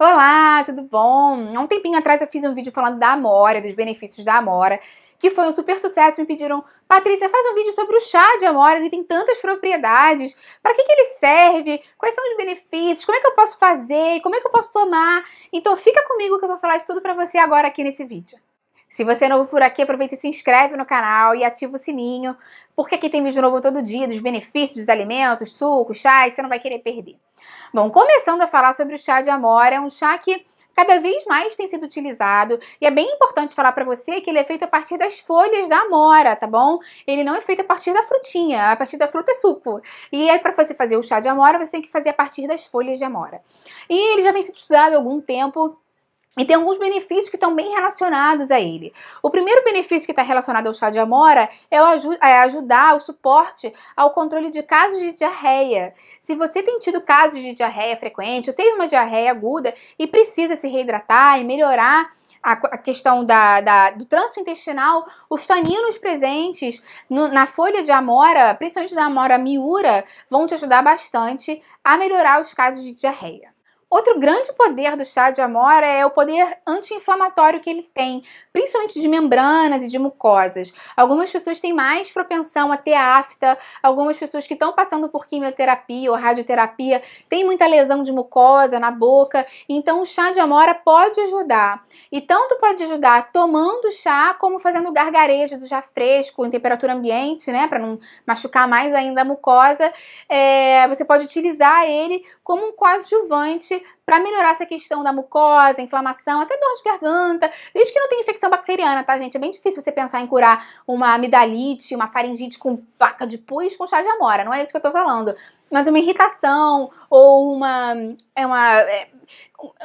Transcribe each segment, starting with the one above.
Olá, tudo bom? Há um tempinho atrás eu fiz um vídeo falando da Amora, dos benefícios da Amora, que foi um super sucesso. Me pediram, Patrícia, faz um vídeo sobre o chá de Amora, ele tem tantas propriedades, para que, que ele serve, quais são os benefícios, como é que eu posso fazer, como é que eu posso tomar. Então fica comigo que eu vou falar isso tudo para você agora aqui nesse vídeo. Se você é novo por aqui, aproveita e se inscreve no canal e ativa o sininho, porque aqui tem vídeo novo todo dia dos benefícios dos alimentos, sucos, chás, você não vai querer perder. Bom, começando a falar sobre o chá de amora, é um chá que cada vez mais tem sido utilizado e é bem importante falar para você que ele é feito a partir das folhas da amora, tá bom? Ele não é feito a partir da frutinha, a partir da fruta é suco. E aí para você fazer o chá de amora, você tem que fazer a partir das folhas de amora. E ele já vem sendo estudado há algum tempo e tem alguns benefícios que estão bem relacionados a ele. O primeiro benefício que está relacionado ao chá de amora é, é, ajudar o suporte ao controle de casos de diarreia. Se você tem tido casos de diarreia frequente, ou teve uma diarreia aguda e precisa se reidratar e melhorar a, questão da, da, do trânsito intestinal, os taninos presentes no, na folha de amora, principalmente da amora miura, vão te ajudar bastante a melhorar os casos de diarreia. Outro grande poder do chá de amora é o poder anti-inflamatório que ele tem, principalmente de membranas e de mucosas. Algumas pessoas têm mais propensão a ter afta, algumas pessoas que estão passando por quimioterapia ou radioterapia têm muita lesão de mucosa na boca, então o chá de amora pode ajudar. E tanto pode ajudar tomando chá como fazendo gargarejo do chá fresco em temperatura ambiente, né, para não machucar mais ainda a mucosa. É, você pode utilizar ele como um coadjuvante para melhorar essa questão da mucosa, inflamação, até dor de garganta. Desde que não tem infecção bacteriana, tá, gente? É bem difícil você pensar em curar uma amidalite, uma faringite com placa de pus com chá de amora. Não é isso que eu tô falando. Mas uma irritação ou uma, é uma, é,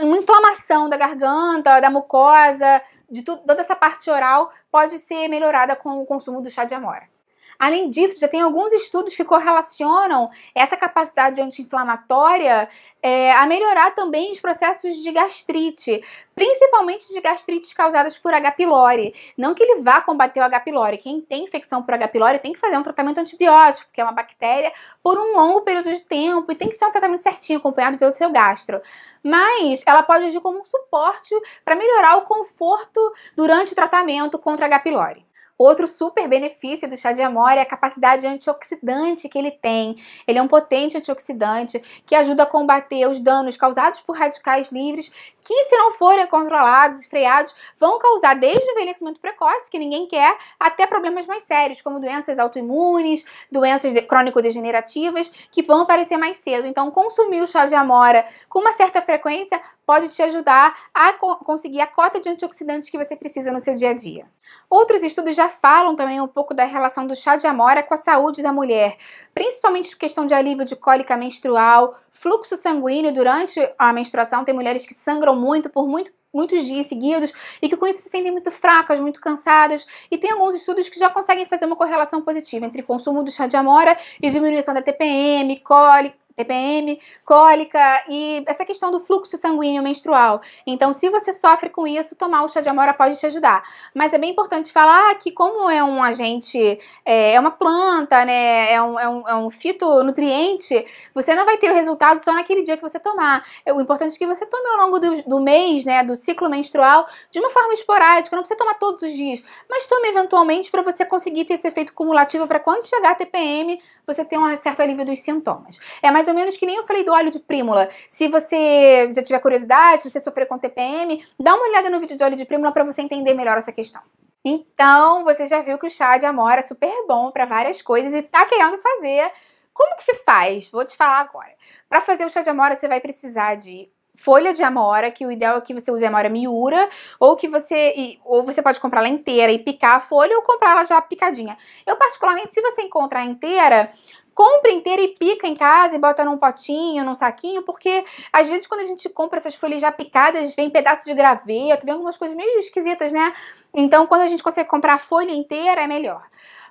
uma inflamação da garganta, da mucosa, de toda essa parte oral pode ser melhorada com o consumo do chá de amora. Além disso, já tem alguns estudos que correlacionam essa capacidade anti-inflamatória é, a melhorar também os processos de gastrite, principalmente de gastrites causadas por H. pylori. Não que ele vá combater o H. pylori, quem tem infecção por H. pylori tem que fazer um tratamento antibiótico, que é uma bactéria, por um longo período de tempo e tem que ser um tratamento certinho, acompanhado pelo seu gastro. Mas ela pode agir como um suporte para melhorar o conforto durante o tratamento contra H. pylori. Outro super benefício do chá de amora é a capacidade antioxidante que ele tem. Ele é um potente antioxidante que ajuda a combater os danos causados por radicais livres que, se não forem controlados e freados, vão causar desde o envelhecimento precoce, que ninguém quer, até problemas mais sérios, como doenças autoimunes, doenças de crônico-degenerativas, que vão aparecer mais cedo. Então, consumir o chá de amora com uma certa frequência pode te ajudar a co conseguir a cota de antioxidantes que você precisa no seu dia a dia. Outros estudos já falam também um pouco da relação do chá de amora com a saúde da mulher, principalmente questão de alívio de cólica menstrual, fluxo sanguíneo durante a menstruação. Tem mulheres que sangram muito por muito muitos dias seguidos e que com isso se sentem muito fracas, muito cansadas. E tem alguns estudos que já conseguem fazer uma correlação positiva entre consumo do chá de amora e diminuição da TPM, cólica, TPM, cólica e essa questão do fluxo sanguíneo menstrual. Então, se você sofre com isso, tomar o chá de amora pode te ajudar. Mas é bem importante falar que, como é um agente, é, é uma planta, né, é um, é, um, é um fitonutriente, você não vai ter o resultado só naquele dia que você tomar. É, o importante é que você tome ao longo do, do mês, né, do ciclo menstrual, de uma forma esporádica, não precisa tomar todos os dias, mas tome eventualmente para você conseguir ter esse efeito cumulativo para quando chegar a TPM, você ter um certo alívio dos sintomas. É mais mais ou menos que nem eu falei do óleo de prímula. Se você já tiver curiosidade, se você sofrer com TPM, dá uma olhada no vídeo de óleo de prímula para você entender melhor essa questão. Então, você já viu que o chá de amora é super bom para várias coisas e tá querendo fazer. Como que se faz? Vou te falar agora. Para fazer o chá de amora, você vai precisar de folha de amora, que o ideal é que você use a amora miura, ou que você ou você pode comprar ela inteira e picar a folha ou comprar ela já picadinha. Eu particularmente, se você encontrar inteira, compra inteira e pica em casa e bota num potinho, num saquinho, porque às vezes quando a gente compra essas folhas já picadas, vem pedaço de graveto, vem algumas coisas meio esquisitas, né? Então, quando a gente consegue comprar a folha inteira, é melhor.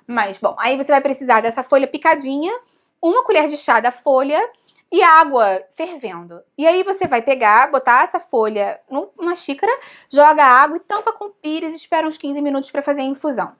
Mas, bom, aí você vai precisar dessa folha picadinha, uma colher de chá da folha e água fervendo. E aí você vai pegar, botar essa folha numa xícara, joga água e tampa com pires, espera uns 15 minutos para fazer a infusão.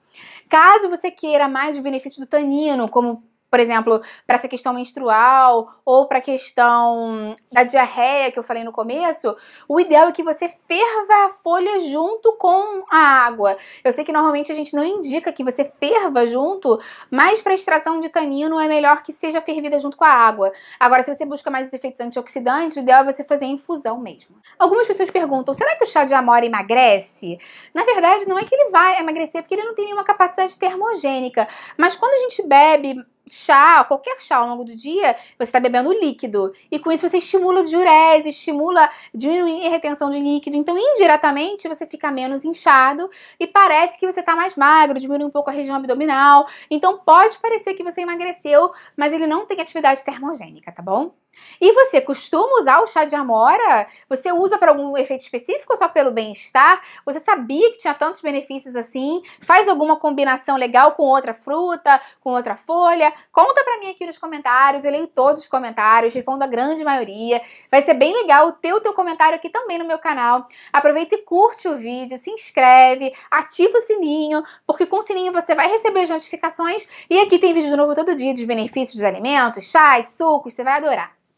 Caso você queira mais o benefício do tanino, como por exemplo, para essa questão menstrual ou para a questão da diarreia que eu falei no começo, o ideal é que você ferva a folha junto com a água. Eu sei que normalmente a gente não indica que você ferva junto, mas para extração de tanino é melhor que seja fervida junto com a água. Agora, se você busca mais os efeitos antioxidantes, o ideal é você fazer infusão mesmo. Algumas pessoas perguntam: será que o chá de amora emagrece? Na verdade, não é que ele vai emagrecer porque ele não tem nenhuma capacidade termogênica, mas quando a gente bebe chá, qualquer chá ao longo do dia, você está bebendo líquido. E com isso você estimula o diurese, estimula diminuir a retenção de líquido. Então, indiretamente, você fica menos inchado e parece que você está mais magro, diminui um pouco a região abdominal. Então, pode parecer que você emagreceu, mas ele não tem atividade termogênica, tá bom? E você costuma usar o chá de amora? Você usa para algum efeito específico ou só pelo bem-estar? Você sabia que tinha tantos benefícios assim? Faz alguma combinação legal com outra fruta, com outra folha? Conta para mim aqui nos comentários. Eu leio todos os comentários, respondo a grande maioria. Vai ser bem legal ter o teu comentário aqui também no meu canal. Aproveita e curte o vídeo, se inscreve, ativa o sininho, porque com o sininho você vai receber as notificações e aqui tem vídeo novo todo dia dos benefícios dos alimentos, chás, sucos, você vai adorar.